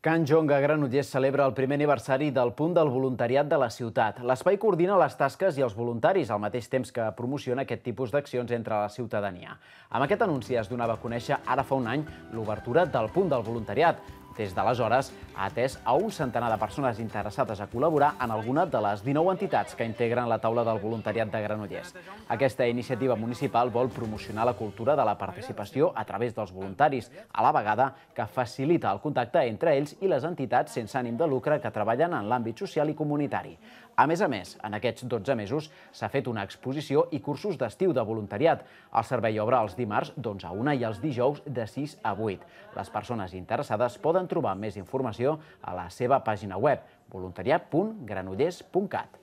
Can Jonga Granollers celebra el primer aniversari del punt del voluntariat de la ciutat. L'espai coordina les tasques i els voluntaris, al mateix temps que promociona aquest tipus d'accions entre la ciutadania. Amb aquest anunci es donava a conèixer ara fa un any l'obertura del punt del voluntariat, des d'aleshores, ha atès a un centenar de persones interessades a col·laborar en alguna de les 19 entitats que integren la taula del voluntariat de Granollers. Aquesta iniciativa municipal vol promocionar la cultura de la participació a través dels voluntaris, a la vegada que facilita el contacte entre ells i les entitats sense ànim de lucre que treballen en l'àmbit social i comunitari. A més a més, en aquests 12 mesos s'ha fet una exposició i cursos d'estiu de voluntariat. El servei obre els dimarts d'11 a 1 i els dijous de 6 a 8. Les persones interessades poden trobar més informació a la seva pàgina web voluntariat.granollers.cat.